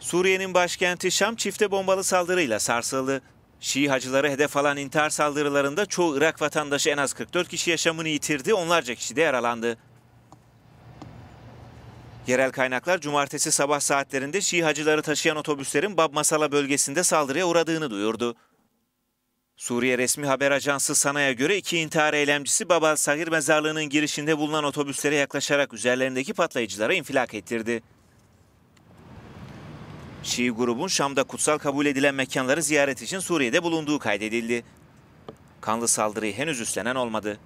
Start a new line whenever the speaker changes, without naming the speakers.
Suriye'nin başkenti Şam çifte bombalı saldırıyla sarsıldı. Şii hacıları hedef alan intihar saldırılarında çoğu Irak vatandaşı en az 44 kişi yaşamını yitirdi, onlarca kişi de yaralandı. Yerel kaynaklar cumartesi sabah saatlerinde Şii hacıları taşıyan otobüslerin Bab Masala bölgesinde saldırıya uğradığını duyurdu. Suriye resmi haber ajansı Sana'ya göre iki intihar eylemcisi Bab al-Sahir mezarlığının girişinde bulunan otobüslere yaklaşarak üzerlerindeki patlayıcılara infilak ettirdi. Şii grubun Şam'da kutsal kabul edilen mekanları ziyaret için Suriye'de bulunduğu kaydedildi. Kanlı saldırıyı henüz üstlenen olmadı.